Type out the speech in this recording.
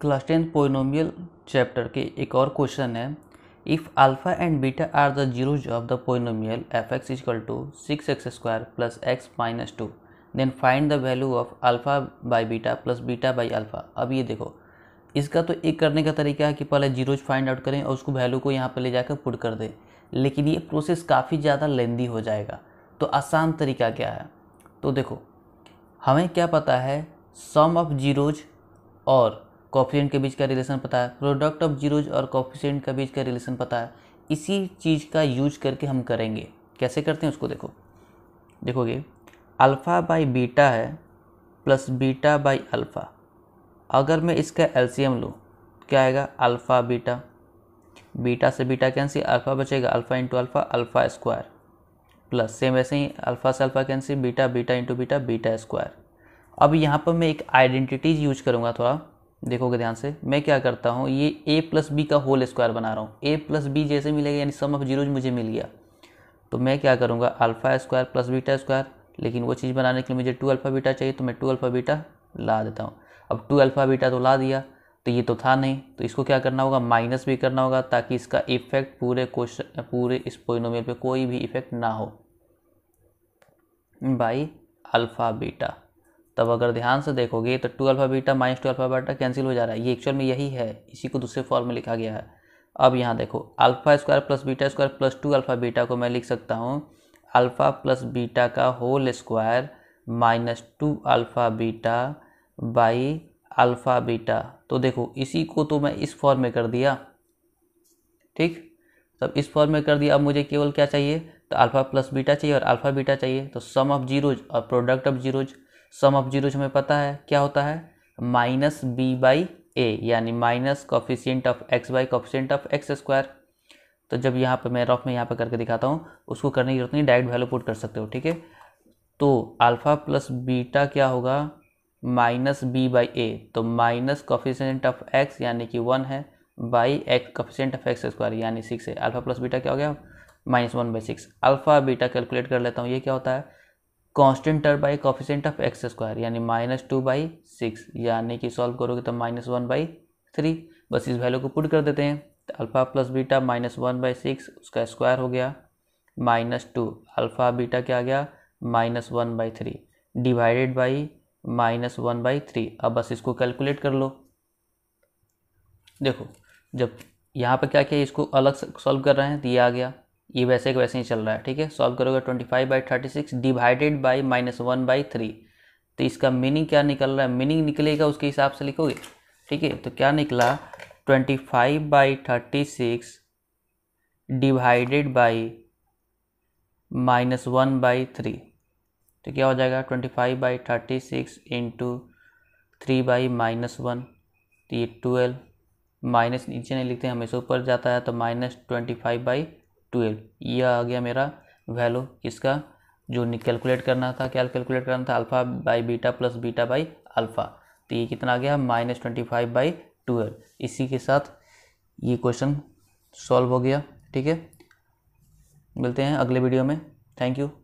class tenth polynomial chapter के एक और क्वेश्चन है if alpha and beta are the zeros of the polynomial f x is equal to six x square plus x minus two then find the value of alpha by beta plus beta by alpha अब ये देखो इसका तो एक करने का तरीका है कि पहले जीरोज फाइंड आउट करें और उसको वैल्यू को यहाँ पर ले जाकर पुट कर दें लेकिन ये प्रोसेस काफ़ी ज़्यादा लेंदी हो जाएगा तो आसान तरीका क्या है तो देखो हमें क्या पता है सम ऑफ जीरोज और कॉफिशेंट के बीच का रिलेशन पता है प्रोडक्ट ऑफ जीरोज और कॉफिशेंट का बीच का रिलेशन पता है इसी चीज़ का यूज करके हम करेंगे कैसे करते हैं उसको देखो देखोगे अल्फ़ा बाई बीटा है प्लस बीटा बाई अल्फ़ा अगर मैं इसका एलसीएम लूँ तो क्या आएगा अल्फ़ा बीटा बीटा से बीटा कैंसिल अल्फ़ा बचेगा alpha into alpha alpha square plus same वैसे ही अल्फ़ा से alpha cancel beta beta into beta beta square अब यहाँ पर मैं एक आइडेंटिटीज यूज करूँगा थोड़ा देखोगे ध्यान से मैं क्या करता हूँ ये ए प्लस बी का होल स्क्वायर बना रहा हूँ ए प्लस बी जैसे मिलेगा यानी सम ऑफ जीरोज मुझे मिल गया तो मैं क्या करूँगा alpha square plus beta square लेकिन वो चीज़ बनाने के लिए मुझे टू अल्फ़ा बीटा चाहिए तो मैं टू अल्फ़ा बीटा ला देता हूँ अब टू अल्फ़ा बीटा तो ला दिया तो ये तो था नहीं तो इसको क्या करना होगा माइनस भी करना होगा ताकि इसका इफेक्ट पूरे क्वेश्चन पूरे इस पोइनोमियल पे कोई भी इफेक्ट ना हो बाई अल्फ़ा बीटा तब अगर ध्यान से देखोगे तो two alpha beta minus two alpha beta cancel हो जा रहा है ये एक्चुअल में यही है इसी को दूसरे फॉर्म में लिखा गया है अब यहाँ देखो alpha square plus beta square plus two alpha beta को मैं लिख सकता हूँ अल्फा प्लस बीटा का whole square minus two alpha beta by alpha beta तो देखो इसी को तो मैं इस फॉर्म में कर दिया ठीक तब इस फॉर्म में कर दिया अब मुझे केवल क्या चाहिए तो अल्फा प्लस बीटा चाहिए और अल्फा बीटा चाहिए तो सम ऑफ जीरोज और product of zeros sum of zero हमें पता है क्या होता है माइनस बी बाई ए यानी minus coefficient of x by coefficient of x square तो जब यहाँ पर मैं रफ में यहाँ पर करके दिखाता हूँ उसको करने की जरूरत नहीं डायरेक्ट वैल्यू पुट कर सकते हो ठीक है तो अल्फ़ा प्लस बीटा क्या होगा माइनस बी बाई ए तो माइनस कॉफिशियंट ऑफ एक्स यानी कि वन है by x coefficient of x square यानी सिक्स है अल्फ़ा प्लस बीटा क्या हो गया minus one by six alpha beta calculate कर लेता हूँ ये क्या होता है constant term by coefficient of x square यानी माइनस टू बाई सिक्स यानी कि सॉल्व करोगे तो माइनस वन बाई थ्री बस इस वैल्यू को पुट कर देते हैं तो alpha plus beta minus one by six उसका स्क्वायर हो गया माइनस टू अल्फ़ा बीटा क्या आ गया minus one by three divided by minus one by three अब बस इसको कैलकुलेट कर लो देखो जब यहाँ पर क्या किया इसको अलग सॉल्व कर रहे हैं तो ये आ गया ये वैसे वैसे ही चल रहा है ठीक है सॉल्व करोगे twenty five by thirty six divided by minus one by three तो इसका मीनिंग क्या निकल रहा है मीनिंग निकलेगा उसके हिसाब से लिखोगे ठीक है तो क्या निकला twenty five by thirty six divided by minus one by three तो क्या हो जाएगा twenty five by thirty six into three by minus one तो ये ट्वेल्व माइनस नीचे नहीं लिखते हमेशा ऊपर जाता है तो minus twenty five by twelve ये आ गया मेरा वैल्यू इसका जो कैलकुलेट करना था क्या कैलकुलेट करना था alpha by beta plus beta by alpha तो ये कितना आ गया minus twenty five by twelve इसी के साथ ये क्वेश्चन सॉल्व हो गया ठीक है मिलते हैं अगले वीडियो में थैंक यू